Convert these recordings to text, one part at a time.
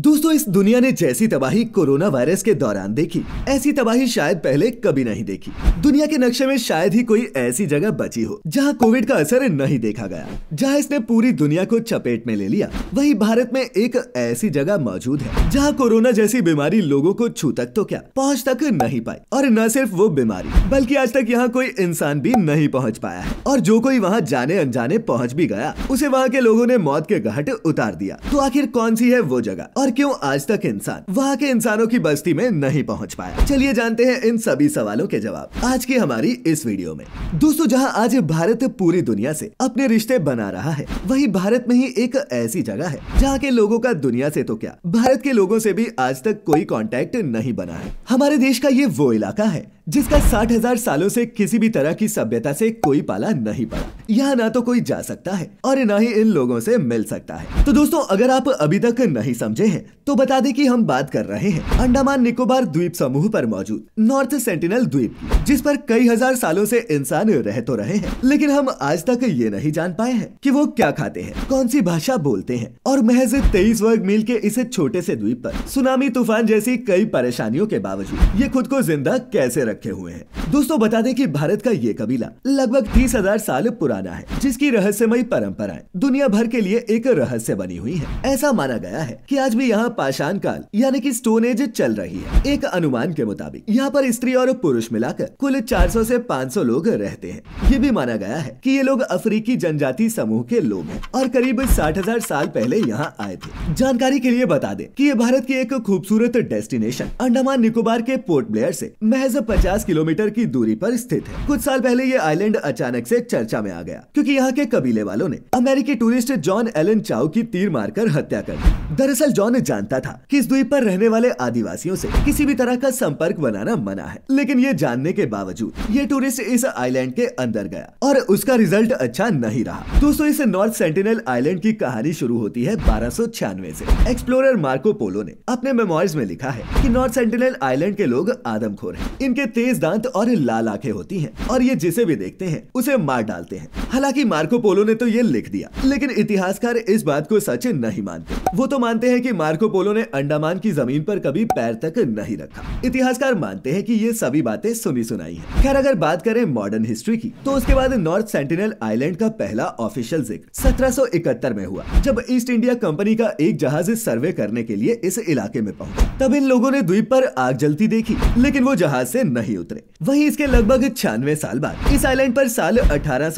दोस्तों इस दुनिया ने जैसी तबाही कोरोना वायरस के दौरान देखी ऐसी तबाही शायद पहले कभी नहीं देखी दुनिया के नक्शे में शायद ही कोई ऐसी जगह बची हो जहां कोविड का असर नहीं देखा गया जहां इसने पूरी दुनिया को चपेट में ले लिया वही भारत में एक ऐसी जगह मौजूद है जहां कोरोना जैसी बीमारी लोगो को छू तक तो क्या पहुँच तक नहीं पाई और न सिर्फ वो बीमारी बल्कि आज तक यहाँ कोई इंसान भी नहीं पहुँच पाया है और जो कोई वहाँ जाने अनजाने पहुँच भी गया उसे वहाँ के लोगो ने मौत के घाट उतार दिया तो आखिर कौन सी है वो जगह और और क्यों आज तक इंसान वहाँ के इंसानों की बस्ती में नहीं पहुँच पाया चलिए जानते हैं इन सभी सवालों के जवाब आज की हमारी इस वीडियो में दोस्तों जहाँ आज भारत पूरी दुनिया से अपने रिश्ते बना रहा है वही भारत में ही एक ऐसी जगह है जहाँ के लोगों का दुनिया से तो क्या भारत के लोगों से भी आज तक कोई कॉन्टेक्ट नहीं बना है हमारे देश का ये वो इलाका है जिसका साठ हजार सालों से किसी भी तरह की सभ्यता से कोई पाला नहीं पड़ा यहाँ ना तो कोई जा सकता है और ना ही इन लोगों से मिल सकता है तो दोस्तों अगर आप अभी तक नहीं समझे हैं तो बता दें कि हम बात कर रहे हैं अंडमान निकोबार द्वीप समूह पर मौजूद नॉर्थ सेंटिनल द्वीप जिस पर कई हजार सालों से इंसान रह तो रहे हैं लेकिन हम आज तक ये नहीं जान पाए हैं कि वो क्या खाते हैं कौन सी भाषा बोलते हैं और महज तेईस वर्ग मील के इस छोटे से द्वीप पर सुनामी तूफान जैसी कई परेशानियों के बावजूद ये खुद को जिंदा कैसे रख रखे हुए हैं दोस्तों बता दें कि भारत का ये कबीला लगभग तीस हजार साल पुराना है जिसकी रहस्यमयी परंपराएं दुनिया भर के लिए एक रहस्य बनी हुई है ऐसा माना गया है कि आज भी यहाँ पाषाण काल यानी कि स्टोन एज चल रही है एक अनुमान के मुताबिक यहाँ पर स्त्री और पुरुष मिलाकर कुल 400 से 500 लोग रहते हैं ये भी माना गया है की ये लोग अफ्रीकी जनजाति समूह के लोग है और करीब साठ हजार साल पहले यहाँ आए थे जानकारी के लिए बता दे की ये भारत की एक खूबसूरत डेस्टिनेशन अंडमान निकोबार के पोर्ट ब्लेयर ऐसी महज पचास 50 किलोमीटर की दूरी पर स्थित है कुछ साल पहले ये आइलैंड अचानक से चर्चा में आ गया क्योंकि यहाँ के कबीले वालों ने अमेरिकी टूरिस्ट जॉन एलन चाउ की तीर मारकर हत्या कर दी दरअसल जॉन जानता था कि इस द्वीप पर रहने वाले आदिवासियों से किसी भी तरह का संपर्क बनाना मना है लेकिन ये जानने के बावजूद ये टूरिस्ट इस आइलैंड के अंदर गया और उसका रिजल्ट अच्छा नहीं रहा दोस्तों इस नॉर्थ सेंटिनल आइलैंड की कहानी शुरू होती है बारह सौ छियानवे ऐसी एक्सप्लोरर मार्को पोलो ने अपने मेमोरीज में लिखा है की नॉर्थ सेंटिनल आइलैंड के लोग आदमखोर है इनके तेज दांत और लाल आंखें होती हैं और ये जिसे भी देखते हैं उसे मार डालते हैं हालांकि मार्को पोलो ने तो ये लिख दिया लेकिन इतिहासकार इस बात को सच नहीं मानते वो तो मानते हैं कि मार्को पोलो ने अंडमान की जमीन पर कभी पैर तक नहीं रखा इतिहासकार मानते हैं कि ये सभी बातें सुनी सुनाई है खैर अगर बात करें मॉडर्न हिस्ट्री की तो उसके बाद नॉर्थ सेंटिनल आइलैंड का पहला ऑफिशियल जिक्र सत्रह में हुआ जब ईस्ट इंडिया कंपनी का एक जहाज सर्वे करने के लिए इस इलाके में पहुँचा तब इन लोगों ने द्वीप आरोप आग जलती देखी लेकिन वो जहाज ऐसी नहीं नहीं उतरे वही इसके लगभग छियानवे साल बाद इस आइलैंड पर साल अठारह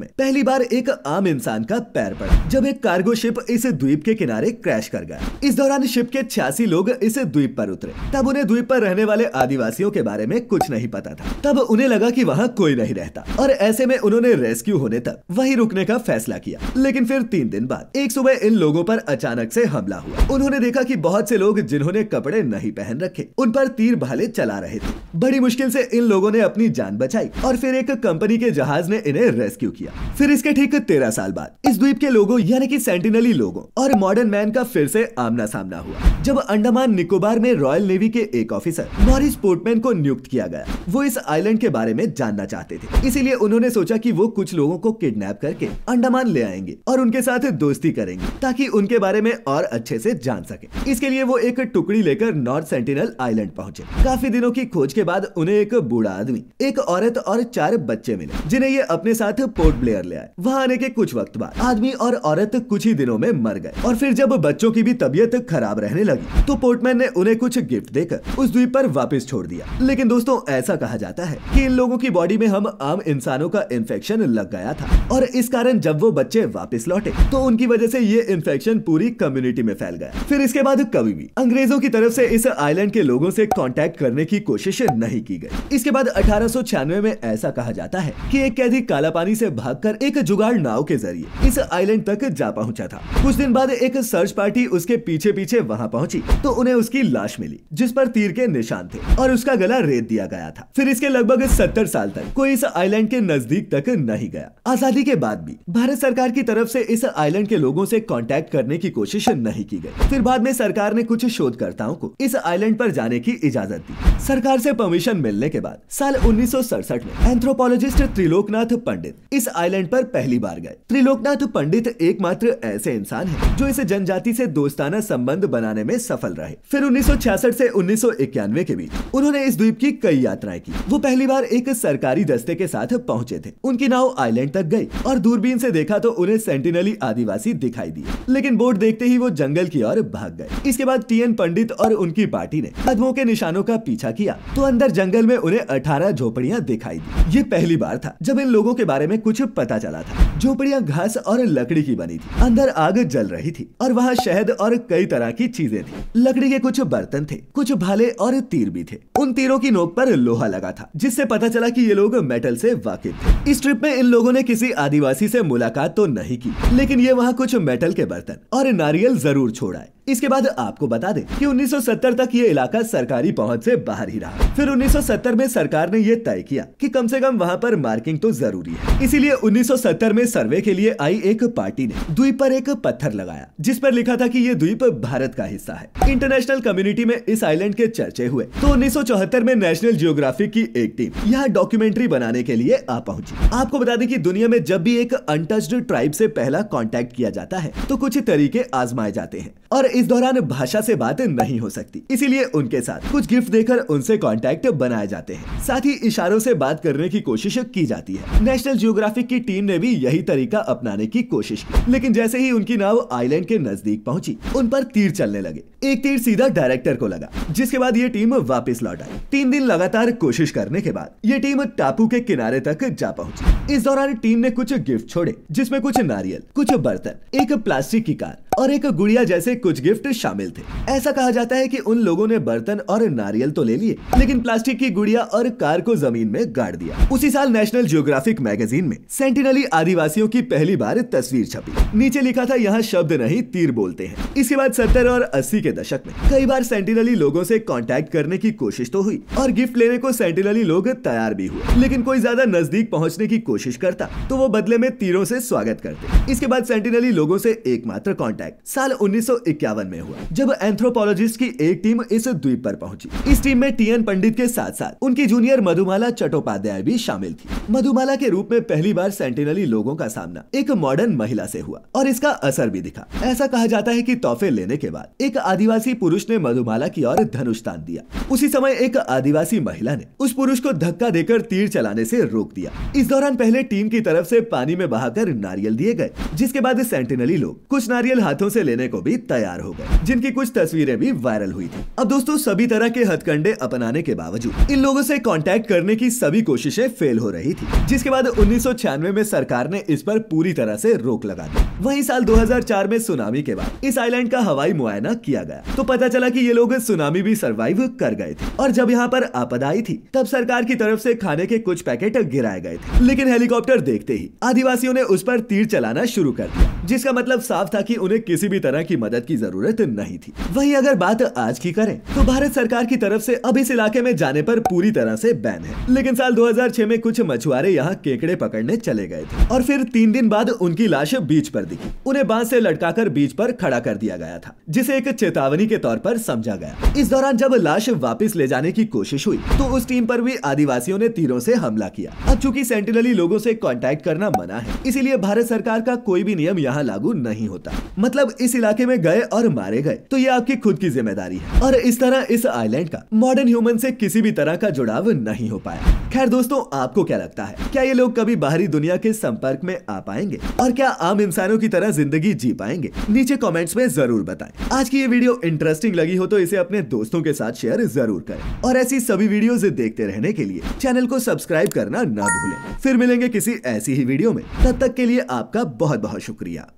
में पहली बार एक आम इंसान का पैर पड़ा जब एक कार्गो शिप इस द्वीप के किनारे क्रैश कर गया इस दौरान शिप के छियासी लोग इस द्वीप पर उतरे तब उन्हें द्वीप पर रहने वाले आदिवासियों के बारे में कुछ नहीं पता था तब उन्हें लगा कि वहाँ कोई नहीं रहता और ऐसे में उन्होंने रेस्क्यू होने तक वहीं रुकने का फैसला किया लेकिन फिर तीन दिन बाद एक सुबह इन लोगों पर अचानक से हमला हुआ उन्होंने देखा कि बहुत से लोग जिन्होंने कपड़े नहीं पहन रखे उन पर तीर भाले चला रहे थे बड़ी मुश्किल से इन लोगों ने अपनी जान बचाई और फिर एक कंपनी के जहाज ने इन्हें रेस्क्यू किया फिर इसके ठीक तेरह साल बाद इस द्वीप के लोगों यानी कि सेंटिनली लोगों और मॉडर्न मैन का फिर से आमना सामना हुआ जब अंडमान निकोबार में रॉयल नेवी के एक ऑफिसर मॉरिस पोर्टमैन को नियुक्त किया गया वो इस आइलैंड के बारे में जानना चाहते थे इसीलिए उन्होंने सोचा कि वो कुछ लोगों को किडनैप करके अंडमान ले आएंगे और उनके साथ दोस्ती करेंगे ताकि उनके बारे में और अच्छे से जान सके इसके लिए वो एक टुकड़ी लेकर नॉर्थ सेंटिनल आईलैंड पहुँचे काफी दिनों की खोज के बाद बाद उन्हें एक बूढ़ा आदमी एक औरत और चार बच्चे मिले जिन्हें ये अपने साथ पोर्ट ब्लेयर ले आए वहाँ आने के कुछ वक्त बाद आदमी और औरत कुछ ही दिनों में मर गए और फिर जब बच्चों की भी तबीयत खराब रहने लगी तो पोर्टमैन ने उन्हें कुछ गिफ्ट देकर उस द्वीप पर वापस छोड़ दिया लेकिन दोस्तों ऐसा कहा जाता है कि इन लोगों की बॉडी में हम आम इंसानों का इन्फेक्शन लग गया था और इस कारण जब वो बच्चे वापस लौटे तो उनकी वजह से ये इन्फेक्शन पूरी कम्युनिटी में फैल गया फिर इसके बाद कभी भी अंग्रेजों की तरफ से इस आइलैंड के लोगों से कांटेक्ट करने की कोशिश नहीं नहीं की गई इसके बाद अठारह में ऐसा कहा जाता है कि एक कैदी काला पानी से भागकर एक जुगाड़ नाव के जरिए इस आइलैंड तक जा पहुंचा था कुछ दिन बाद एक सर्च पार्टी उसके पीछे पीछे वहां पहुंची तो उन्हें उसकी लाश मिली जिस पर तीर के निशान थे और उसका गला रेत दिया गया था फिर इसके लगभग सत्तर साल तक कोई इस आईलैंड के नजदीक तक नहीं गया आजादी के बाद भी भारत सरकार की तरफ ऐसी इस आईलैंड के लोगों ऐसी कॉन्टेक्ट करने की कोशिश नहीं की गयी फिर बाद में सरकार ने कुछ शोधकर्ताओं को इस आईलैंड आरोप जाने की इजाजत दी सरकार ऐसी परमिशन इंफॉर्मेशन मिलने के बाद साल उन्नीस में एंथ्रोपोलॉजिस्ट त्रिलोकनाथ पंडित इस आइलैंड पर पहली बार गए त्रिलोकनाथ पंडित एकमात्र ऐसे इंसान है जो इस जनजाति से दोस्ताना संबंध बनाने में सफल रहे फिर उन्नीस से उन्नीस के बीच उन्होंने इस द्वीप की कई यात्राएं की वो पहली बार एक सरकारी दस्ते के साथ पहुँचे थे उनकी नाव आईलैंड तक गयी और दूरबीन ऐसी देखा तो उन्हें सेंटिनली आदिवासी दिखाई दिए लेकिन बोट देखते ही वो जंगल की ओर भाग गए इसके बाद टी पंडित और उनकी पार्टी ने कदमों के निशानों का पीछा किया तो अंदर जंगल में उन्हें अठारह झोपड़ियाँ दिखाई दी ये पहली बार था जब इन लोगों के बारे में कुछ पता चला था झोपड़ियाँ घास और लकड़ी की बनी थी अंदर आग जल रही थी और वहाँ शहद और कई तरह की चीजें थी लकड़ी के कुछ बर्तन थे कुछ भाले और तीर भी थे उन तीरों की नोक पर लोहा लगा था जिससे पता चला कि ये लोग मेटल से वाकिफ थे इस ट्रिप में इन लोगों ने किसी आदिवासी से मुलाकात तो नहीं की लेकिन ये वहाँ कुछ मेटल के बर्तन और नारियल जरूर छोड़ा इसके बाद आपको बता दें कि 1970 तक ये इलाका सरकारी पहुंच से बाहर ही रहा फिर 1970 में सरकार ने यह तय किया कि कम से कम वहां पर मार्किंग तो जरूरी है इसीलिए 1970 में सर्वे के लिए आई एक पार्टी ने द्वीप पर एक पत्थर लगाया जिस पर लिखा था कि ये द्वीप भारत का हिस्सा है इंटरनेशनल कम्युनिटी में इस आईलैंड के चर्चे हुए तो उन्नीस में नेशनल जियोग्राफी की एक टीम यहाँ डॉक्यूमेंट्री बनाने के लिए आ पहुँची आपको बता दें की दुनिया में जब भी एक अनटच्ड ट्राइब ऐसी पहला कॉन्टेक्ट किया जाता है तो कुछ तरीके आजमाए जाते हैं और इस दौरान भाषा से बात नहीं हो सकती इसीलिए उनके साथ कुछ गिफ्ट देकर उनसे कॉन्टेक्ट बनाए जाते हैं साथ ही इशारों से बात करने की कोशिश की जाती है नेशनल जियोग्राफिक की टीम ने भी यही तरीका अपनाने की कोशिश की लेकिन जैसे ही उनकी नाव आईलैंड के नजदीक पहुँची उन पर तीर चलने लगे एक तीर सीधा डायरेक्टर को लगा जिसके बाद ये टीम वापिस लौट आई तीन दिन लगातार कोशिश करने के बाद ये टीम टापू के किनारे तक जा पहुँची इस दौरान टीम ने कुछ गिफ्ट छोड़े जिसमे कुछ नारियल कुछ बर्तन एक प्लास्टिक की कार और एक गुड़िया जैसे कुछ गिफ्ट शामिल थे ऐसा कहा जाता है कि उन लोगों ने बर्तन और नारियल तो ले लिए लेकिन प्लास्टिक की गुड़िया और कार को जमीन में गाड़ दिया उसी साल नेशनल जियोग्राफिक मैगजीन में सेंटिनली आदिवासियों की पहली बार तस्वीर छपी नीचे लिखा था यहाँ शब्द नहीं तीर बोलते हैं इसके बाद सत्तर और अस्सी के दशक में कई बार सेंटिनली लोगों से कॉन्टेक्ट करने की कोशिश तो हुई और गिफ्ट लेने को सेंटिनली लोग तैयार भी हुए लेकिन कोई ज्यादा नजदीक पहुँचने की कोशिश करता तो वो बदले में तीरों ऐसी स्वागत करते इसके बाद सेंटिनली लोगों से एकमात्र कॉन्टेक्ट अटैक साल उन्नीस में हुआ जब एंथ्रोपोलॉजिस्ट की एक टीम इस द्वीप पर पहुंची इस टीम में टीएन पंडित के साथ साथ उनकी जूनियर मधुमाला चट्टोपाध्याय भी शामिल थी मधुमाला के रूप में पहली बार सेंटिनली लोगों का सामना एक मॉडर्न महिला से हुआ और इसका असर भी दिखा ऐसा कहा जाता है कि तोहफे लेने के बाद एक आदिवासी पुरुष ने मधुमाला की ओर धनुष तान दिया उसी समय एक आदिवासी महिला ने उस पुरुष को धक्का देकर तीर चलाने से रोक दिया इस दौरान पहले टीम की तरफ से पानी में बहाकर नारियल दिए गए जिसके बाद सेंटिनली लोग कुछ नारियल हाथों से लेने को भी तैयार हो गए जिनकी कुछ तस्वीरें भी वायरल हुई थी अब दोस्तों सभी तरह के हथकंडे अपनाने के बावजूद इन लोगों से कांटेक्ट करने की सभी कोशिशें फेल हो रही थी जिसके बाद उन्नीस में सरकार ने इस पर पूरी तरह से रोक लगा दी वही साल दो में सुनामी के बाद इस आईलैंड का हवाई मुआयना किया गया तो पता चला की ये लोग सुनामी भी सरवाइव कर गए थे और जब यहाँ पर आपदा आई थी तब सरकार की तरफ ऐसी खाने के कुछ पैकेट गिराए गए थे लेकिन हेलीकॉप्टर देखते ही आदिवासियों ने उस पर तीर चलाना शुरू कर दिया जिसका मतलब साफ था कि उन्हें किसी भी तरह की मदद की जरूरत नहीं थी वही अगर बात आज की करें तो भारत सरकार की तरफ से अब इस इलाके में जाने पर पूरी तरह से बैन है लेकिन साल 2006 में कुछ मछुआरे यहाँ केकड़े पकड़ने चले गए थे और फिर तीन दिन बाद उनकी लाश बीच आरोप दिखी उन्हें बांस ऐसी लटकाकर बीच आरोप खड़ा कर दिया गया था जिसे एक चेतावनी के तौर पर समझा गया इस दौरान जब लाश वापस ले जाने की कोशिश हुई तो उस टीम पर भी आदिवासियों ने तीरों से हमला किया अब चूंकि सेंटिनली लोगों से कांटेक्ट करना मना है इसीलिए भारत सरकार का कोई भी नियम यहाँ लागू नहीं होता मतलब इस इलाके में गए और मारे गए तो ये आपकी खुद की जिम्मेदारी है और इस तरह इस आइलैंड का मॉडर्न ह्यूमन से किसी भी तरह का जुड़ाव नहीं हो पाया खैर दोस्तों आपको क्या लगता है क्या ये लोग कभी बाहरी दुनिया के संपर्क में आ पाएंगे और क्या आम इंसानों की तरह जिंदगी जी पाएंगे नीचे कमेंट्स में जरूर बताएं आज की ये वीडियो इंटरेस्टिंग लगी हो तो इसे अपने दोस्तों के साथ शेयर जरूर करें और ऐसी सभी वीडियोस देखते रहने के लिए चैनल को सब्सक्राइब करना न भूले फिर मिलेंगे किसी ऐसी ही वीडियो में तब तक के लिए आपका बहुत बहुत शुक्रिया